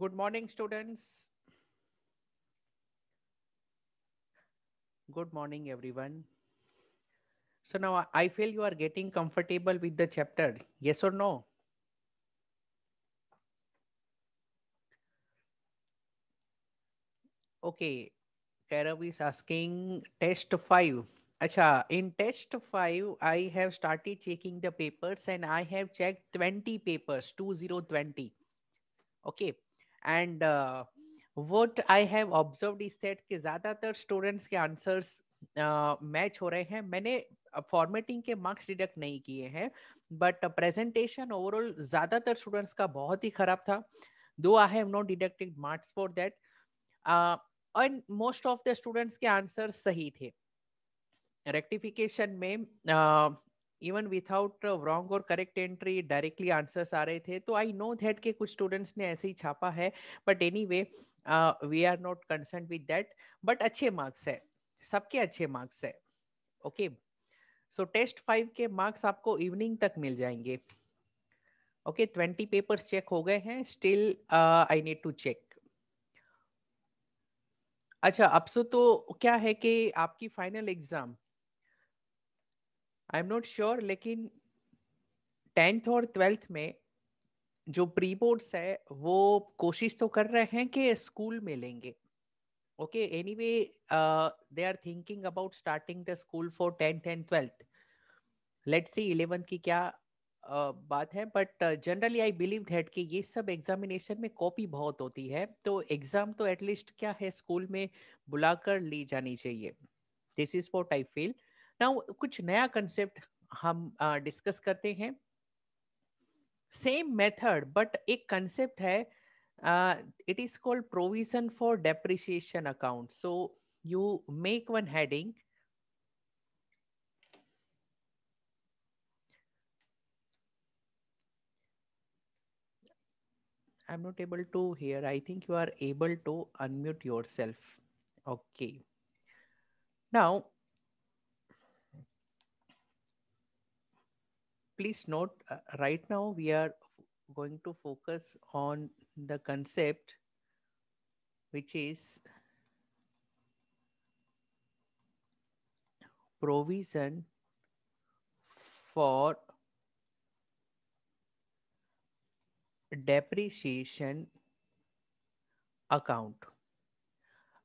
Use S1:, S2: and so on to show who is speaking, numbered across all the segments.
S1: Good morning, students. Good morning, everyone. So now I feel you are getting comfortable with the chapter. Yes or no? Okay. Kairav is asking test five. Acha, in test five, I have started checking the papers and I have checked 20 papers, 2020. Okay. And what I have observe is that कि ज़्यादातर students के answers match uh, हो रहे हैं मैंने formatting uh, के marks deduct नहीं किए हैं बट प्रेजेंटेशन ओवरऑल ज़्यादातर स्टूडेंट्स का बहुत ही खराब था though I have not deducted marks for that and most of the students के आंसर सही थे रेक्टिफिकेशन में uh, इवन विथआउट रॉन्ग और करेक्ट एंट्री डायरेक्टली आंसर्स आ रहे थे तो आई नो दैट के कुछ स्टूडेंट्स ने ऐसे ही छापा है but anyway we are not concern with that but अच्छे मार्क्स है सबके अच्छे मार्क्स है ओके सो टेस्ट फाइव के मार्क्स आपको इवनिंग तक मिल जाएंगे ओके ट्वेंटी पेपर्स चेक हो गए हैं still I need to check अच्छा अब सो तो क्या है कि आपकी final exam I am not sure लेकिन टेंथ और ट्वेल्थ में जो प्री बोर्ड्स है वो कोशिश तो कर रहे हैं कि स्कूल में लेंगे okay anyway they are thinking about starting the school for tenth and twelfth let see eleventh की क्या uh, बात है but generally I believe that कि ये सब एग्जामिनेशन में कॉपी बहुत होती है तो एग्जाम तो एटलीस्ट क्या है स्कूल में बुलाकर ली जानी चाहिए this is for type field now कुछ नया कंसेप्ट हम डिस्कस uh, करते हैं सेम मेथड बट एक कंसेप्ट है it is called provision for depreciation account so you make one heading I'm not able to hear. I think you are able to unmute yourself. Okay. Now, please note uh, right now we are going to focus on the concept which is provision for depreciation account.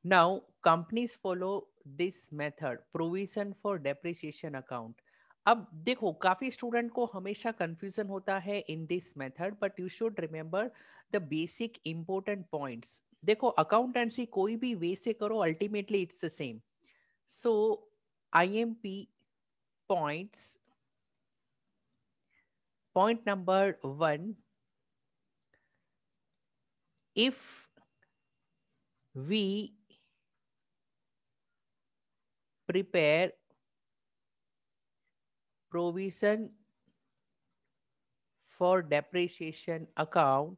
S1: Now companies follow this method provision for depreciation account अब देखो काफी student को हमेशा confusion होता है in this method but you should remember the basic important points देखो accountancy कोई भी वे से करो ultimately it's the same so I M P points point number one if we prepare provision for depreciation account,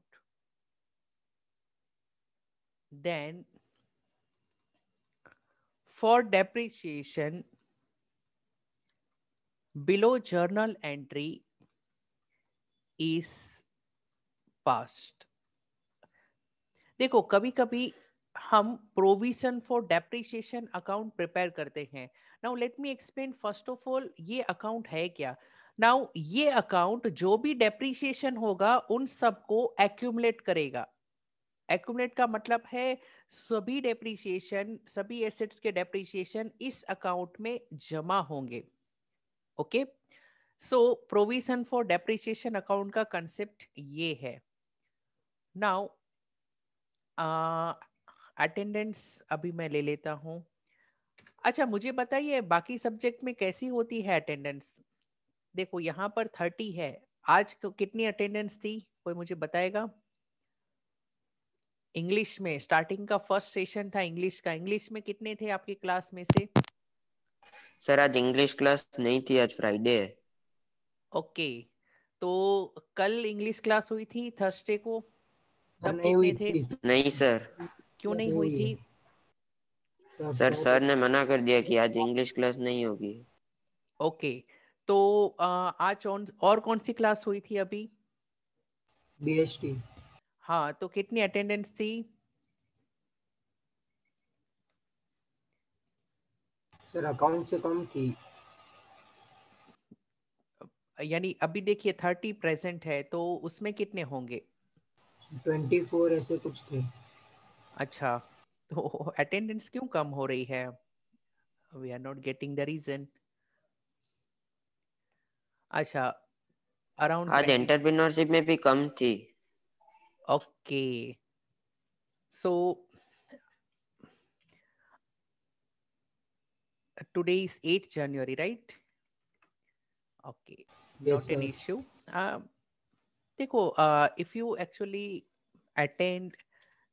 S1: then for depreciation below journal entry is passed. देखो कभी कभी हम provision for depreciation account prepare करते हैं now let me explain first of all ये account है क्या now ये अकाउंट जो भी डेप्रीशिएशन होगा उन सबको एक्यूमलेट करेगा एक्यूमलेट का मतलब है सभी डेप्रीशिएशन सभी एसेट्स के डेप्रीशिएशन इस अकाउंट में जमा होंगे okay so provision for depreciation account का कंसेप्ट ये है नाउ अटेंडेंस uh, अभी मैं ले लेता हूं अच्छा मुझे बताइए बाकी सब्जेक्ट में कैसी होती है अटेंडेंस देखो यहाँ पर थर्टी है आज कितनी अटेंडेंस थी कोई मुझे बताएगा इंग्लिश में स्टार्टिंग का फर्स्ट सेशन था इंग्लिश का इंग्लिश में कितने थे आपके क्लास में से सर आज इंग्लिश क्लास नहीं थी आज फ्राइडे है ओके तो कल इंग्लिश क्लास हुई थी थर्सडे को तब नहीं हुई थे नहीं सर क्यों नहीं हुई थी सर सर ने मना कर दिया कि आज इंग्लिश क्लास नहीं होगी ओके तो आज और कौन सी क्लास हुई थी अभी बीएसटी हाँ तो कितनी अटेंडेंस थी सर अकाउंट से कम थी यानी अभी देखिए थर्टी प्रेजेंट है तो उसमें कितने होंगे ट्वेंटी फोर ऐसे कुछ थे अच्छा तो अटेंडेंस क्यों कम हो रही है we are not getting the reason अच्छा अराउंड आज एंटरप्रेन्योरशिप में भी कम थी okay so today is 8 January right okay not an issue देखो if you actually attend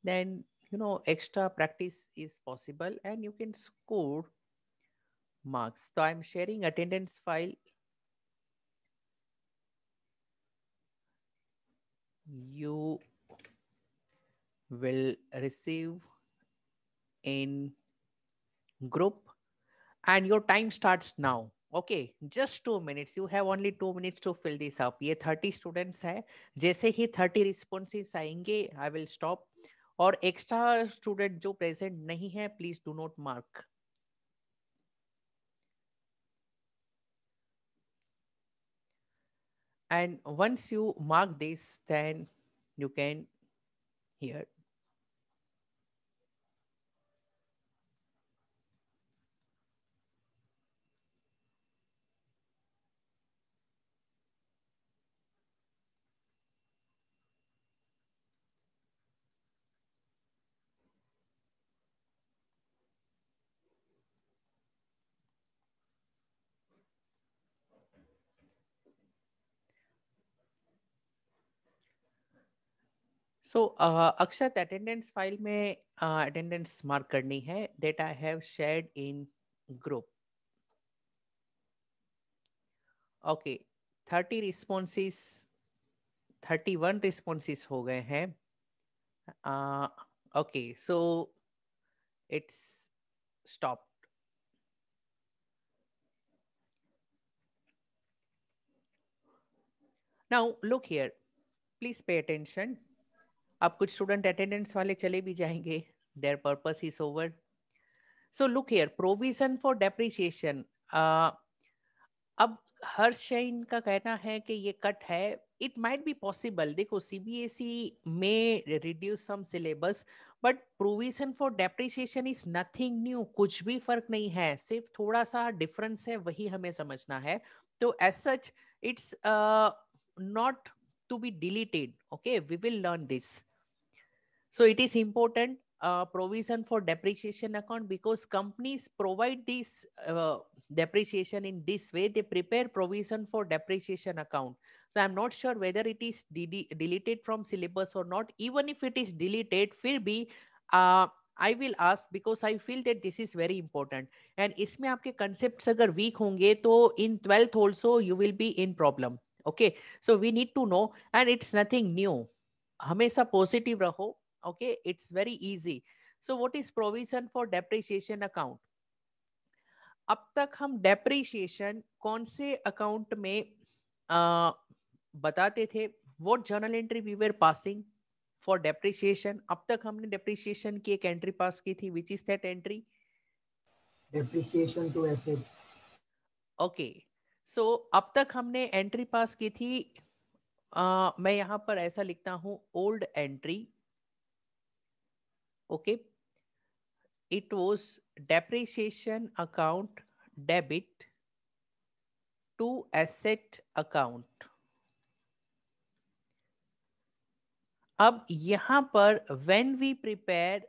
S1: then you know extra practice is possible and you can score marks so i'm sharing attendance file you will receive in group and your time starts now okay just two minutes you have only two minutes to fill this up ye 30 students hai jaise hi 30 responses aayenge i will stop और extra student जो present नहीं है please do not mark and once you mark this then you can hear so Akshat attendance file में attendance uh, mark करनी है that I have shared in group okay thirty responses thirty one responses हो गए हैं okay so it's stop Now look here, please pay attention. अब कुछ student attendance वाले चले भी जाएंगे their purpose is over so look here provision for depreciation अब हर शैन का कहना है कि ये कट है इट माइट बी पॉसिबल देखो सी बी एस ई में reduce some syllabus but provision for depreciation is nothing new कुछ भी फर्क नहीं है सिर्फ थोड़ा सा डिफरेंस है वही हमें समझना है तो as such it's not to be deleted. Okay, we will learn this. So it is important uh, provision for depreciation account because companies provide this uh, depreciation in this way. They prepare provision for depreciation account. So I'm not sure whether it is deleted from syllabus or not. Even if it is deleted, फिर भी uh, I will ask because I feel that this is very important and इसमें आपके concept अगर week होंगे in 12th also you will be in problem. Okay so we need to know and it's nothing new हमेशा positive रहो okay it's very easy so what is provision for depreciation account अब तक हम depreciation कौन से account में आ, बताते थे what journal entry we were passing for depreciation अब तक हमने डेप्रिसिएशन की एक एंट्री पास की थी which is that entry depreciation to assets okay so so, अब तक हमने एंट्री पास की थी आ, मैं यहां पर ऐसा लिखता हूं old entry okay it was depreciation account debit to asset account अब यहां पर when we prepare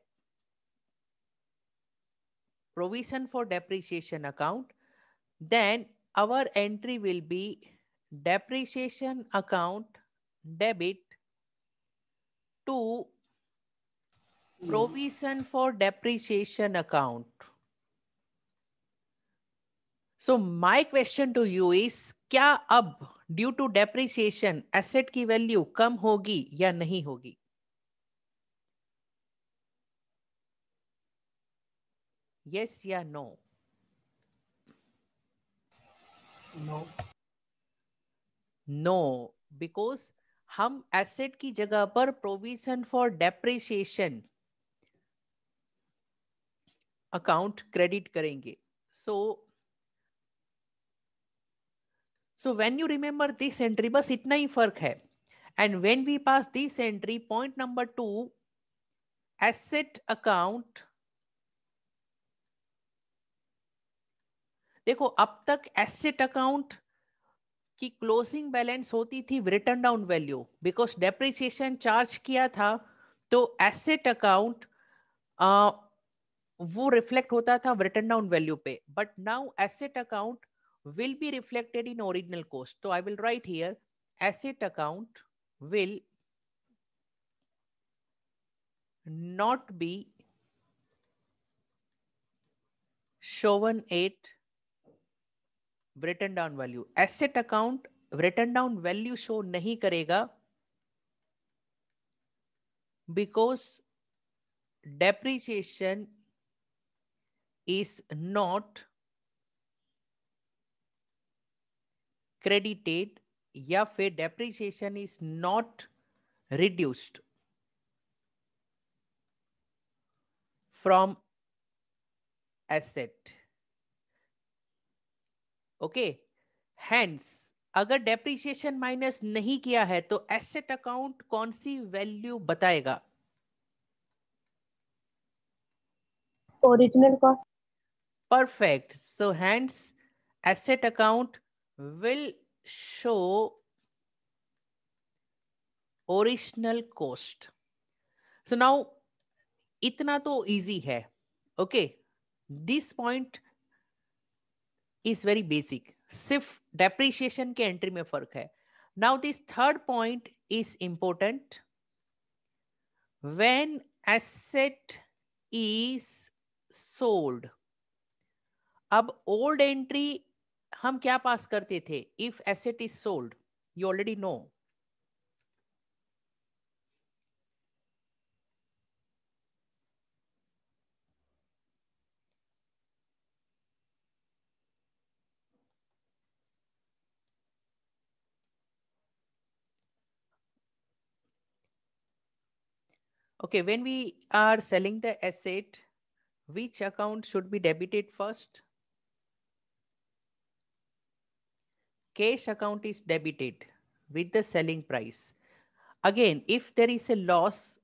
S1: provision for depreciation account then our entry will be depreciation account debit to provision for depreciation account. So my question to you is kya ab due to depreciation asset ki value kam hogi ya nahi hogi yes ya no? No no because हम asset की जगह पर provision for depreciation account credit करेंगे so so when you remember this entry बस इतना ही फर्क है and when we pass this entry point number two asset account देखो अब तक एसेट अकाउंट की क्लोजिंग बैलेंस होती थी written down value because depreciation charge किया था तो एसेट अकाउंट वो रिफ्लेक्ट होता था रिटर्न डाउन वैल्यू पे but now asset account will be reflected in original cost तो I will write here asset account will not be shown at written down value asset account written down value show नहीं करेगा because depreciation is not credited या फिर depreciation is not reduced from asset okay hence अगर depreciation minus नहीं किया है तो asset account कौन सी वैल्यू बताएगा original cost perfect so hence asset account will show original cost so now इतना तो इजी है okay this point is very basic सिर्फ डेप्रिशिएशन के एंट्री में फर्क है now this third point is important when asset is sold अब old entry हम क्या पास करते थे if asset is sold you already know Okay, when we are selling the asset, which account should be debited first? Cash account is debited with the selling price. Again, if there is a loss,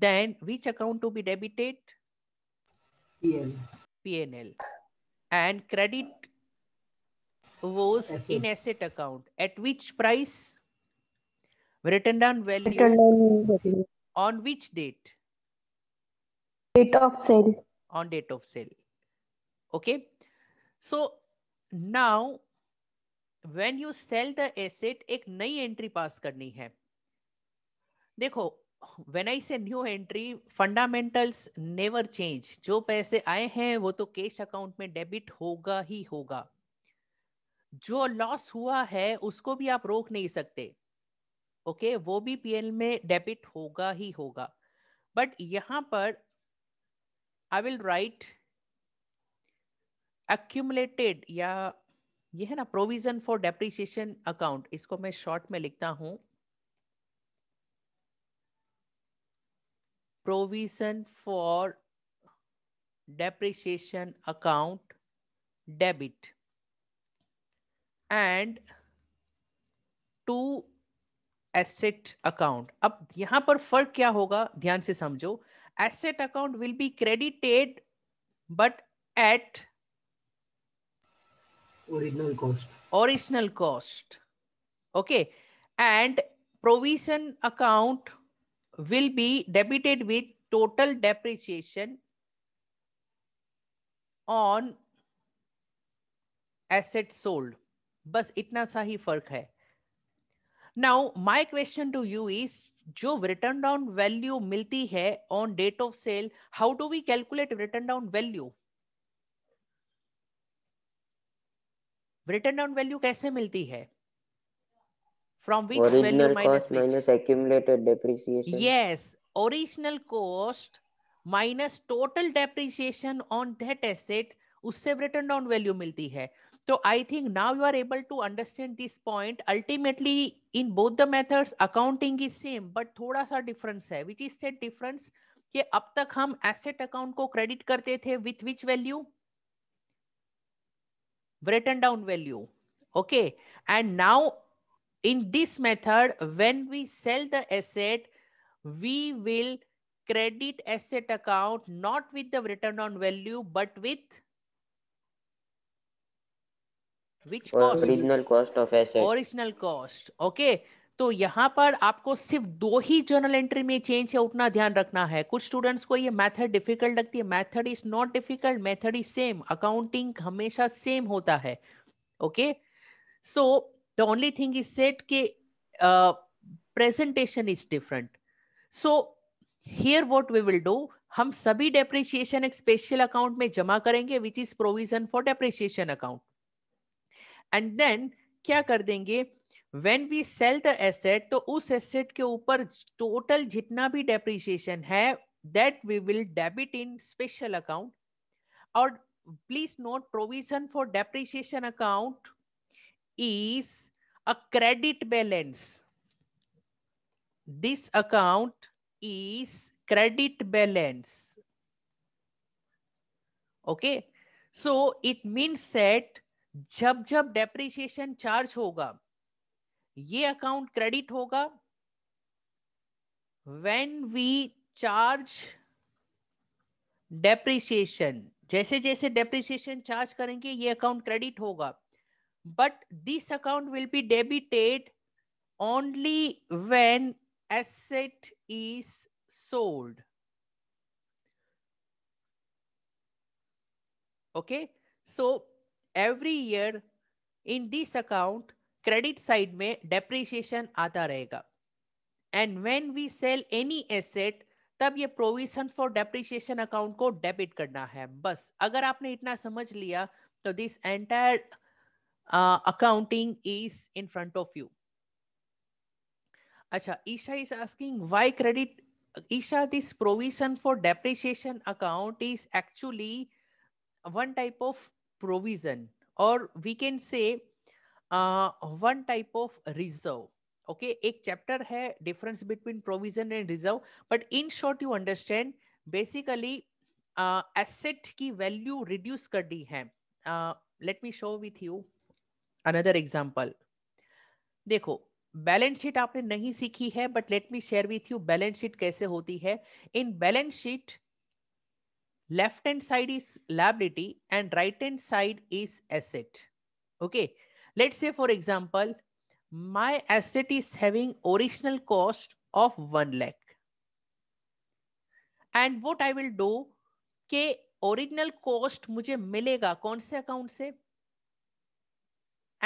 S1: then which account to be debited? PL. PNL. And credit was asset. in asset account. At which price? Written down value. Written down value On which date? Date of sale. On date of sale. Okay. So now when you sell the asset, ek nayi entry pass karni hai dekho when I say new entry, fundamentals never change. jo paise aaye hain wo to cash account mein debit hoga hi hoga जो loss हुआ है उसको भी आप रोक नहीं सकते okay okay, वो भी पीएल में डेबिट होगा ही होगा बट यहां पर आई विल राइट एक्यूमुलेटेड या ये है ना प्रोविजन फॉर डेप्रिसिएशन अकाउंट इसको मैं शॉर्ट में लिखता हूं provision for depreciation account debit and to asset account अब यहां पर फर्क क्या होगा ध्यान से समझो asset account will be credited but at original cost original cost okay and provision account will be debited with total depreciation on asset sold बस इतना सा ही फर्क है now my question to you is जो रिटर्न डाउन वैल्यू मिलती है on date of sale how do we calculate written down value written down value कैसे मिलती है from which value minus accumulated depreciation yes original cost minus total depreciation on that asset उससे written down value मिलती है तो I think now you are able to understand this point ultimately in both the methods accounting is same but थोड़ा सा difference है which is set difference कि अब तक हम एसेट अकाउंट को क्रेडिट करते थे with which value written down value okay and now in this method when we sell the asset we will credit asset account not with the written on value but with which original cost of asset original cost okay तो यहाँ पर आपको सिर्फ दो ही journal entry में change है उतना ध्यान रखना है कुछ स्टूडेंट्स को ये मेथड डिफिकल्ट लगती है method is not difficult method is same accounting हमेशा सेम होता है okay so the only thing is set के presentation is different so here what we will do हम सभी डेप्रिसिएशन एक स्पेशल अकाउंट में जमा करेंगे which is provision for depreciation account and then क्या कर देंगे when we sell the asset तो उस एसेट के ऊपर टोटल जितना भी डेप्रिशिएशन है that we will debit in special account और please note provision for depreciation account is a credit balance this account is credit balance okay so it means set जब जब डेप्रिसिएशन चार्ज होगा ये account credit होगा when we charge depreciation जैसे जैसे depreciation charge करेंगे ये अकाउंट क्रेडिट होगा but this account will be debited only when asset is sold okay so every year in this account credit side में depreciation आता रहेगा and when we sell any asset तब ये provision for depreciation account को debit करना है बस अगर आपने इतना समझ लिया तो this entire accounting is in front of you अच्छा Isha is asking why credit Isha this provision for depreciation account is actually one type of provision or we can say uh, one type of reserve okay ek chapter hai difference between provision and reserve but in short you understand basically uh, asset ki value reduce kar di hai uh, let me show with you another example देखो balance sheet आपने नहीं सीखी है but let me share with you balance sheet कैसे होती है in balance sheet left hand side is liability and right hand side is asset okay let's say for example my asset is having original cost of 1 lakh and what i will do k original cost mujhe milega kaun se account se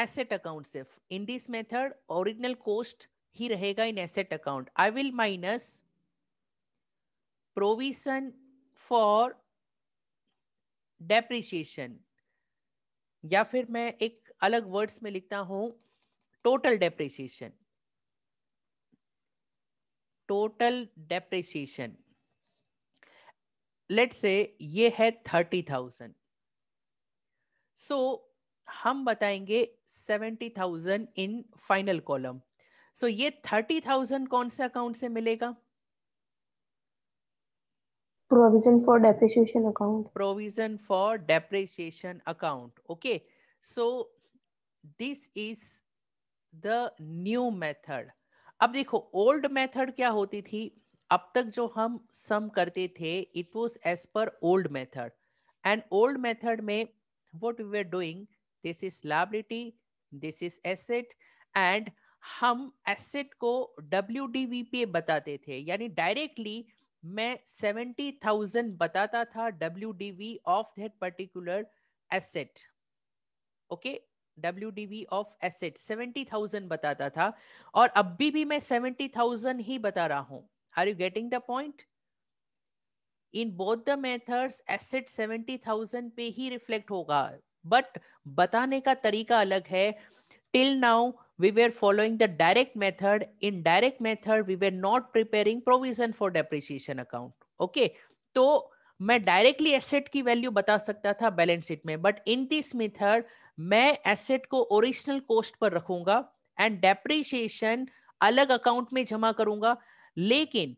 S1: asset account se in this method original cost hi rahega in asset account i will minus provision for depreciation या फिर मैं एक अलग words में लिखता हूं total depreciation total depreciation let's say ये है थर्टी थाउजेंड सो हम बताएंगे seventy thousand in final column so ये थर्टी थाउजेंड कौन से अकाउंट से मिलेगा provision for depreciation account provision for depreciation account okay so this is the new method अब देखो old method क्या होती थी अब तक जो हम सम करते थे it was as per old method and old method में what we were doing this is liability this is asset and हम एसेट को डब्ल्यू डी वी पे बताते थे यानी डायरेक्टली मैं सेवेंटी थाउजेंड बताता था W D V of that particular asset okay W D V of asset seventy thousand बताता था और अभी भी मैं सेवेंटी थाउजेंड ही बता रहा हूं are you getting the point in both the methods asset seventy thousand पे ही रिफ्लेक्ट होगा बट बताने का तरीका अलग है till now we were following the direct method. In direct method, we were not preparing provision for depreciation account. Okay. तो मैं डायरेक्टली एसेट की वैल्यू बता सकता था बैलेंस शीट में बट इन दिस मेथड मैं एसेट को ओरिजिनल कॉस्ट पर रखूंगा एंड डेप्रीशिएशन अलग अकाउंट में जमा करूंगा लेकिन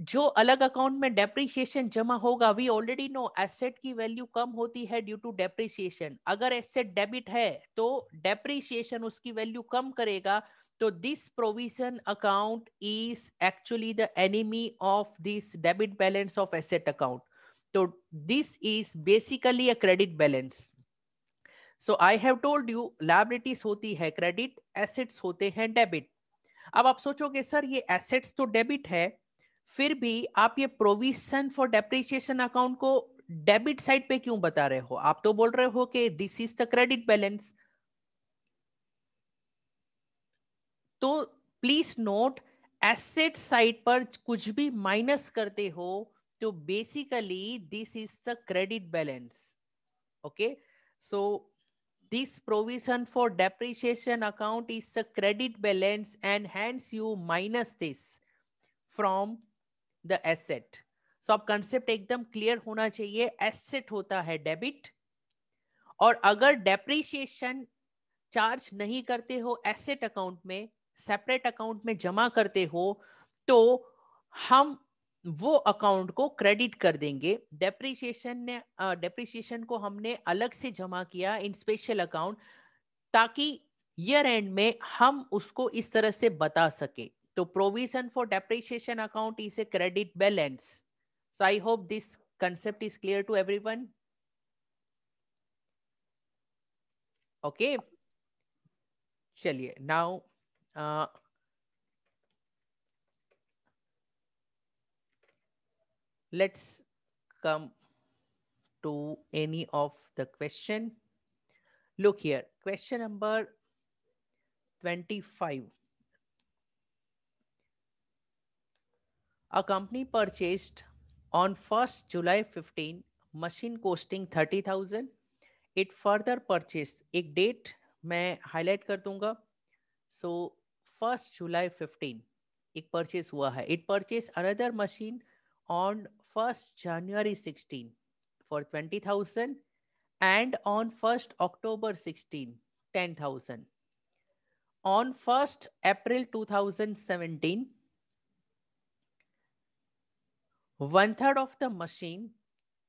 S1: जो अलग अकाउंट में डेप्रिसिएशन जमा होगा वी ऑलरेडी नो एसेट की वैल्यू कम होती है ड्यू टू डेप्रिसिएशन अगर एसेट डेबिट है तो डेप्रिसिएशन उसकी वैल्यू कम करेगा तो this provision account is actually the enemy of this debit balance of asset account तो this is basically a credit balance so I have told you liabilities होती है क्रेडिट एसेट्स होते हैं डेबिट अब आप सोचोगे सर ये एसेट्स तो डेबिट है फिर भी आप ये प्रोविजन फॉर डेप्रिसिएशन अकाउंट को डेबिट साइड पे क्यों बता रहे हो आप तो बोल रहे हो कि this is the credit balance तो प्लीज नोट एसेट साइड पर कुछ भी माइनस करते हो तो basically this is the credit balance okay so this provision for depreciation account is the credit balance and hence you minus this from the asset so अब concept एकदम clear होना चाहिए एसेट होता है डेबिट और अगर डेप्रिसिएशन चार्ज नहीं करते हो एसेट अकाउंट में सेपरेट अकाउंट में जमा करते हो तो हम वो अकाउंट को क्रेडिट कर देंगे डेप्रिसिएशन ने डेप्रिसिएशन को हमने अलग से जमा किया इन स्पेशल अकाउंट ताकि ईयर एंड में हम उसको इस तरह से बता सके तो provision for depreciation account is a credit balance so I hope this concept is clear to everyone okay चलिए now let's come to any of the question look here question number twenty five A company purchased on 1st July 15 machine costing 30,000. It further purchased. एक date मैं highlight कर दूंगा. So first जुलाई 15 एक purchase हुआ है it purchase another machine on first January 16 for 20,000 and on first October 16 10,000 on 1st April 2017 One third of the machine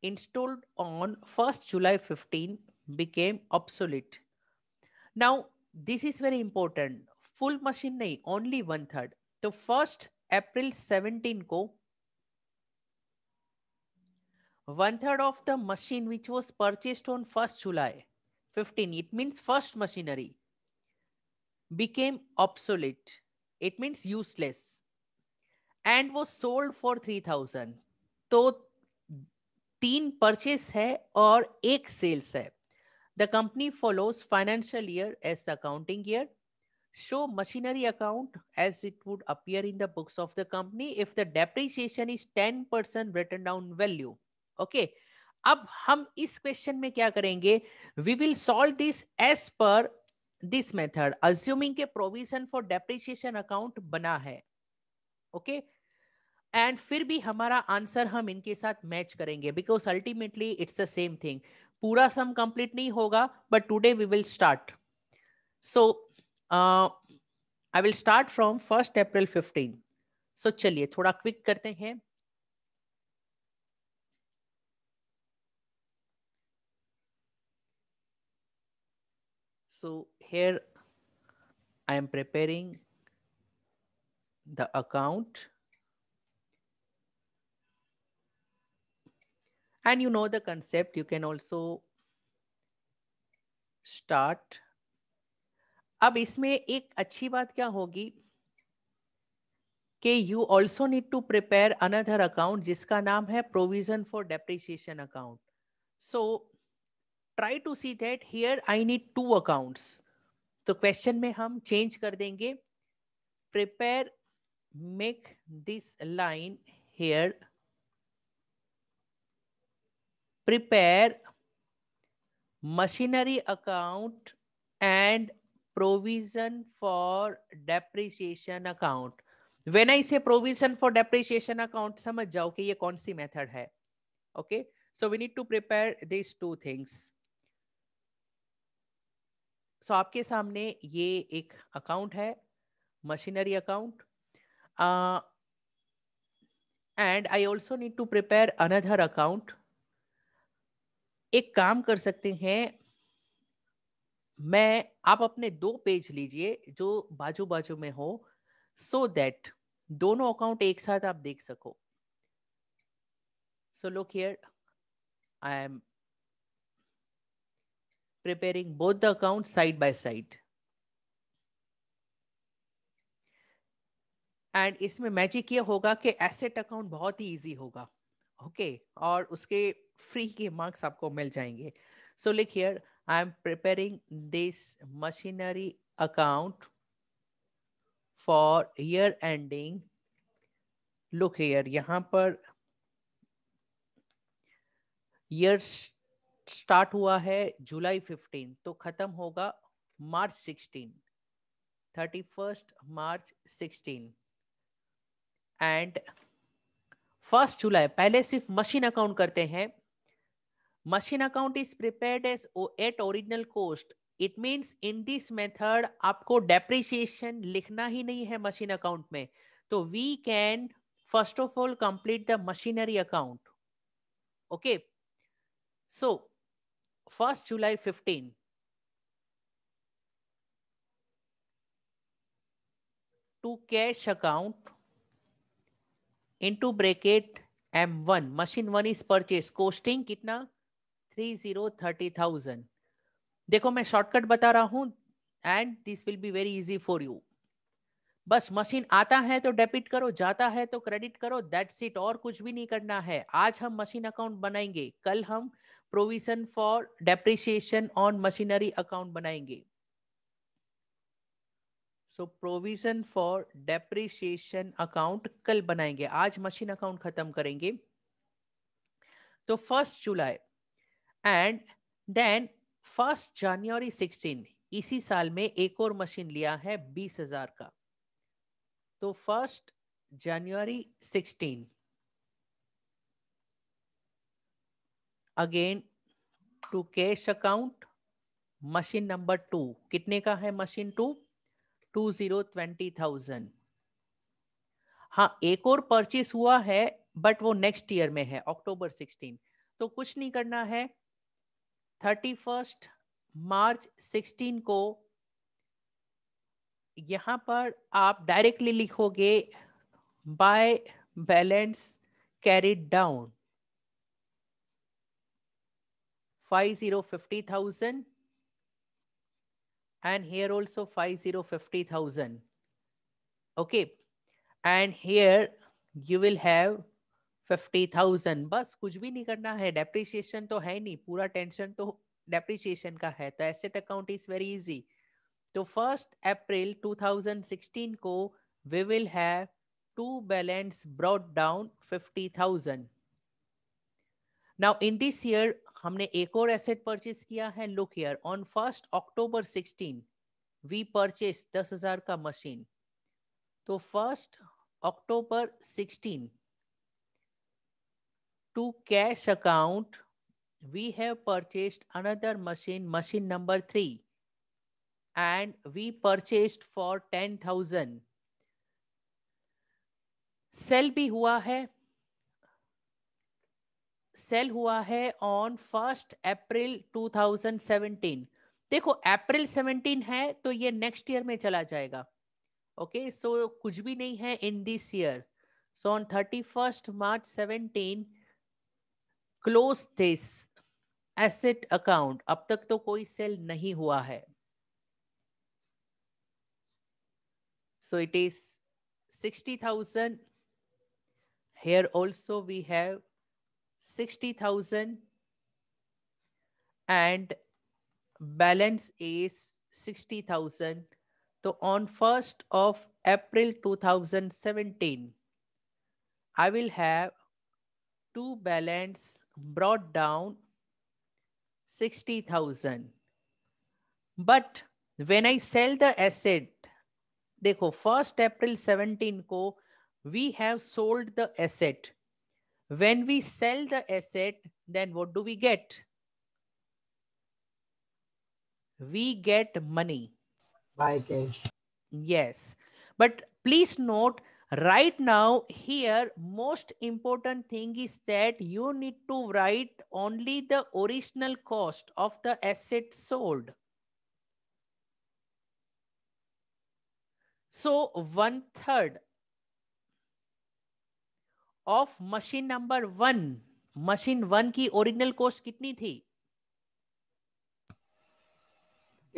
S1: installed on 1st July 15 became obsolete. Now, this is very important. Full machine nahi, only one third. The first April 17 को one third of the machine which was purchased on 1st July 15 it means first machinery became obsolete it means useless and वो sold for three thousand तो तीन purchase है और एक sales है the company follows financial year as the accounting year show machinery account as it would appear in the books of the company if the depreciation is 10% written down value okay ab hum is question mein kya karenge we will solve this as per this method assuming ke provision for depreciation account bana hai okay? And फिर भी हमारा answer हम इनके साथ match करेंगे because ultimately it's the same thing पूरा sum complete नहीं होगा but today we will start so I will start from first April fifteen so चलिए थोड़ा क्विक करते हैं so here I am preparing the account and you know the concept you can also start अब इसमें एक अच्छी बात क्या होगी कि you also need to prepare another account जिसका नाम है provision for depreciation account so try to see that here I need to accounts तो क्वेश्चन में हम चेंज कर देंगे prepare make this line here prepare machinery account and provision for depreciation account when i say provision for depreciation account samajh jao ki ye kaun si method hai okay so we need to prepare these two things so aapke samne ye ek account hai machinery account uh and i also need to prepare another account एक काम कर सकते हैं मैं आप अपने दो page लीजिए जो बाजू बाजू में हो सो so दैट दोनों अकाउंट एक साथ आप देख सको so look here I am preparing both the account side by side and इसमें मैजिक ये होगा कि एसेट अकाउंट बहुत ही इजी होगा ओके okay? और उसके फ्री के मार्क्स आपको मिल जाएंगे सो लिख here I am preparing this machinery account for year ending look here यहां पर ईयर स्टार्ट हुआ है जुलाई 15 तो खत्म होगा March 16 first March sixteen and first July पहले सिर्फ मशीन अकाउंट करते हैं Machine account is prepared as at original cost. It means in this method aapko depreciation likhna hi nahi hai machine account mein तो we can first of all complete the machinery account. Okay. So 1st July 15. To cash account into bracket M1 machine 1 is purchase costing कितना three zero thirty thousand देखो मैं shortcut बता रहा हूं and this will be very easy for you बस machine आता है तो डेबिट करो जाता है तो क्रेडिट करो दैट्स इट और कुछ भी नहीं करना है आज हम मशीन अकाउंट बनाएंगे कल हम provision for depreciation on machinery account बनाएंगे so provision for depreciation account कल बनाएंगे आज मशीन अकाउंट खत्म करेंगे तो first July and then first January 16 इसी साल में एक और मशीन लिया है बीस हजार का तो first January 16 again to cash account machine number two कितने का है machine two two zero twenty thousand हाँ एक और परचेस हुआ है बट वो नेक्स्ट ईयर में है अक्टूबर सिक्सटीन तो कुछ नहीं करना है 31 मार्च 16 को यहां पर आप डायरेक्टली लिखोगे by balance carried down five zero fifty thousand and here also five zero fifty thousand okay and here you will have fifty thousand बस कुछ भी नहीं करना है डेप्रिसिएशन तो है नहीं पूरा टेंशन तो डेप्रिसिएशन का है तो asset account is very easy तो फर्स्ट अप्रैल 2016 को we will have to balance brought down fifty thousand now in this year हमने एक और एसेट परचेज किया है look year on first October 16 we purchase दस हजार का मशीन तो first October 16 to cash account, we have purchased another machine, machine number 3 and we purchased for 10,000. sell bhi hua hai sell हुआ है on first April 2017 देखो अप्रैल 17 है तो ये नेक्स्ट ईयर में चला जाएगा ओके okay? सो so, कुछ भी नहीं है in this year so on thirty March close this asset account अब तक तो कोई सेल नहीं हुआ है so it is sixty thousand here also we have sixty thousand and balance is sixty thousand तो on first of April two thousand seventeen I will have to balance brought down 60,000. But when I sell the asset, देखो first April 17 को we have sold the asset. when we sell the asset then what do we get we get money by cash yes but please note right now here most important thing is that you need to write only the original cost of the asset sold so 1/3 of machine number 1 machine 1 ki original cost kitni thi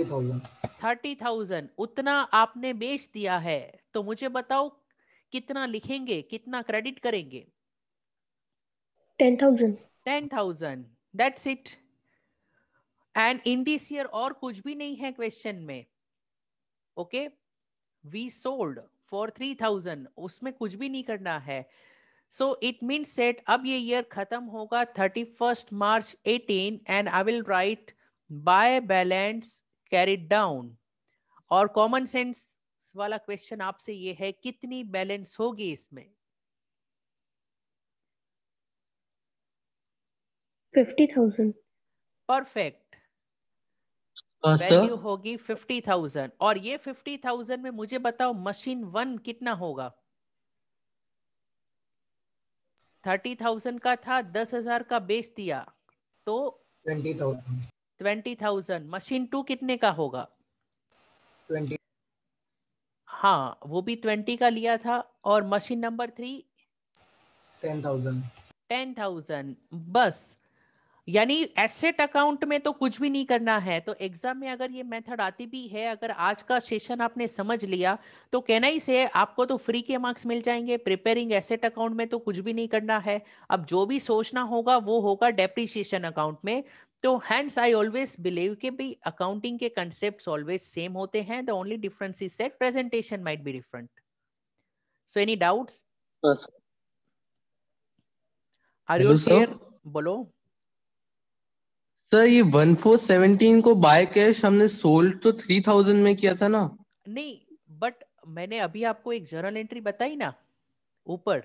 S1: 30,000 thousand उतना आपने बेच दिया है तो मुझे बताओ कितना लिखेंगे कितना क्रेडिट करेंगे ten thousand ten thousand that's it and in this year और कुछ भी नहीं है क्वेश्चन में okay we sold for three thousand उसमें कुछ भी नहीं करना है सो इट मीन सेट अब ये ईयर खत्म होगा thirty first March eighteen and I will write by balance carried down और कॉमन सेंस बैलेंस वाला क्वेश्चन आपसे ये है कितनी बैलेंस होगी इसमें फिफ्टी थाउजेंड परफेक्ट वैल्यू होगी फिफ्टी थाउजेंड और ये फिफ्टी थाउजेंड में मुझे बताओ मशीन वन कितना होगा थर्टी थाउजेंड का था दस हजार का बेच दिया तो twenty thousand twenty thousand machine two कितने का होगा ट्वेंटी हाँ वो भी ट्वेंटी का लिया था और machine number three ten thousand ten thousand बस यानी एसेट अकाउंट में तो कुछ भी नहीं करना है तो एग्जाम में अगर ये मेथड आती भी है अगर आज का सेशन आपने समझ लिया तो कहना ही से आपको तो फ्री के मार्क्स मिल जाएंगे प्रिपेयरिंग एसेट अकाउंट में तो कुछ भी नहीं करना है अब जो भी सोचना होगा वो होगा डेप्रिसिएशन अकाउंट में तो हैंड्स आई ऑलवेज बिलीव के भी अकाउंटिंग के कंसेप्ट ऑलवेज सेम होते हैं the only difference is set presentation might be different so any doubts are you clear बोलो सर ये 1417 को बाय कैश हमने सोल्ड तो 3000 में किया था ना नहीं बट मैंने अभी आपको एक जर्नल एंट्री बताई ना ऊपर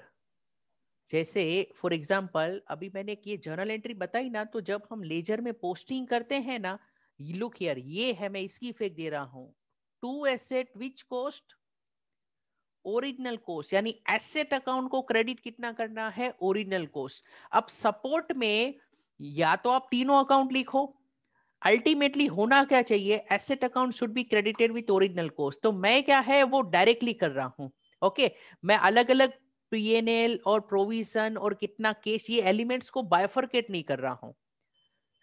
S1: जैसे फॉर एग्जाम्पल अभी मैंने ये जर्नल एंट्री बताई ना तो जब हम लेजर में पोस्टिंग करते हैं ना लुक हियर ये है मैं इसकी इफेक्ट दे रहा हूँ to asset which cost original cost यानी एसेट अकाउंट को क्रेडिट कितना करना है ओरिजिनल कोस्ट अब सपोर्ट में या तो आप तीनों अकाउंट लिखो अल्टीमेटली होना क्या चाहिए asset account should be credited with original cost तो मैं क्या है वो डायरेक्टली कर रहा हूं ओके okay? मैं अलग अलग पीएनएल तो और प्रोविजन और कितना केस ये एलिमेंट्स को बायफर्केट नहीं कर रहा हूं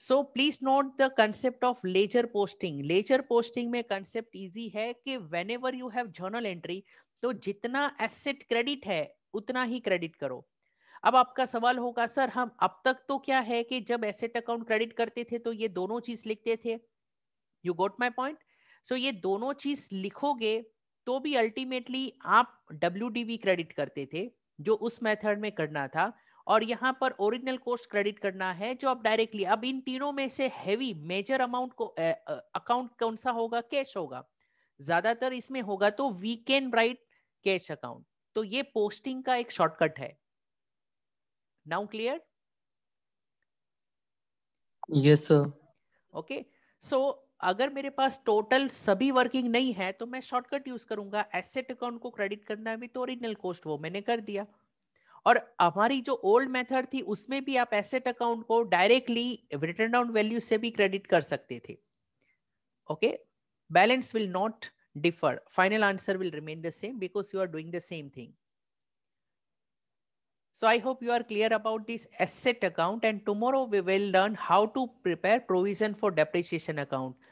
S1: so please note the concept of ledger posting ledger posting में कंसेप्ट इजी है कि whenever you have journal entry तो जितना एसेट क्रेडिट है उतना ही क्रेडिट करो अब आपका सवाल होगा सर हम अब तक तो क्या है कि जब एसेट अकाउंट क्रेडिट करते थे तो ये दोनों चीज लिखते थे you got my point so ये दोनों चीज लिखोगे तो भी अल्टीमेटली आप डब्ल्यू क्रेडिट करते थे जो उस मेथड में करना था और यहाँ पर ओरिजिनल कोर्स क्रेडिट करना है जो आप डायरेक्टली अब इन तीनों में से हैवी मेजर अमाउंट को अकाउंट कौन सा होगा कैश होगा ज्यादातर इसमें होगा तो we can write cash account तो ये पोस्टिंग का एक शॉर्टकट है now clear yes sir okay so अगर मेरे पास टोटल सभी वर्किंग नहीं है तो मैं शॉर्टकट यूज करूंगा एसेट अकाउंट को क्रेडिट करना भी तो ओरिजिनल कॉस्ट वो मैंने कर दिया और हमारी जो ओल्ड मेथड थी उसमें भी आप एसेट अकाउंट को डायरेक्टली रिटर्न डाउन वैल्यू से भी क्रेडिट कर सकते थे okay balance will not differ final answer will remain the same because you are doing the same thing So I hope you are clear about this asset account and tomorrow we will learn how to prepare provision for depreciation account.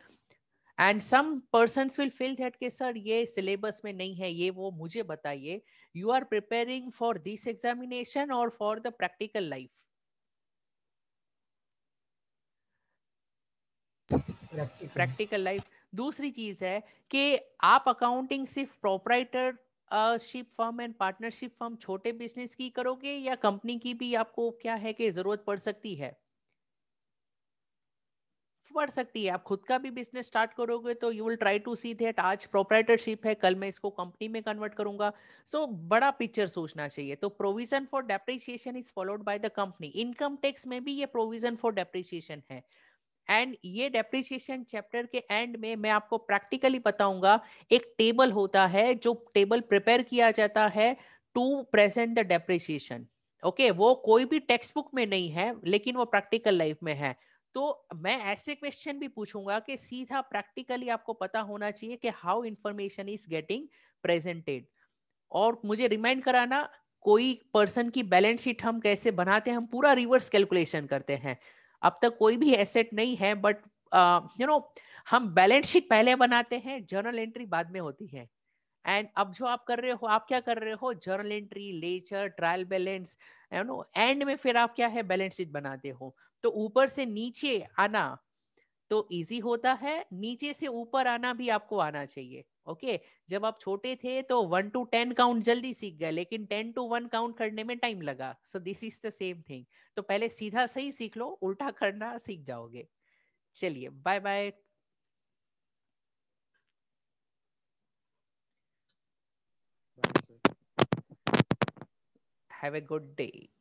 S1: And some person will feel that के sir ये syllabus में नहीं है ये वो मुझे बताइए you are preparing for this examination और for the practical life practical life दूसरी चीज है कि आप अकाउंटिंग सिर्फ proprietorship firm and partnership firm छोटे बिजनेस की करोगे या कंपनी की भी आपको क्या है कि जरूरत पड़ सकती है बढ़ सकती है आप खुद का भी बिजनेस स्टार्ट करोगे तो you will try to see that आज प्रोपराइटरशिप है कल मैं इसको कंपनी में कन्वर्ट करूंगा सो so, बड़ा पिक्चर सोचना चाहिए तो provision for depreciation is followed by the company income tax में भी ये प्रोविजन फॉर डेप्रिसिएशन है एंड ये डेप्रिसिएशन चैप्टर के एंड में मैं आपको प्रैक्टिकली बताऊंगा एक टेबल होता है जो टेबल प्रिपेयर किया जाता है to present the depreciation okay वो कोई भी टेक्स्ट बुक में नहीं है लेकिन वो प्रैक्टिकल लाइफ में है तो मैं ऐसे क्वेश्चन भी पूछूंगा कि सीधा प्रैक्टिकली आपको पता होना चाहिए कि how information is getting presented और मुझे रिमाइंड कराना कोई पर्सन की बैलेंस शीट हम कैसे बनाते हैं हम पूरा रिवर्स कैलकुलेशन करते हैं अब तक कोई भी एसेट नहीं है बट यू नो हम बैलेंस शीट पहले बनाते हैं जर्नल एंट्री बाद में होती है एंड अब जो आप कर रहे हो आप क्या कर रहे हो journal entry ledger trial balance you know end में फिर आप क्या है बैलेंस शीट बनाते हो तो ऊपर से नीचे आना तो इजी होता है नीचे से ऊपर आना भी आपको आना चाहिए ओके जब आप छोटे थे तो वन टू टेन काउंट जल्दी सीख गए लेकिन टेन टू वन काउंट करने में टाइम लगा so this is the same thing तो पहले सीधा सही सीख लो उल्टा करना सीख जाओगे चलिए bye bye Have a good day.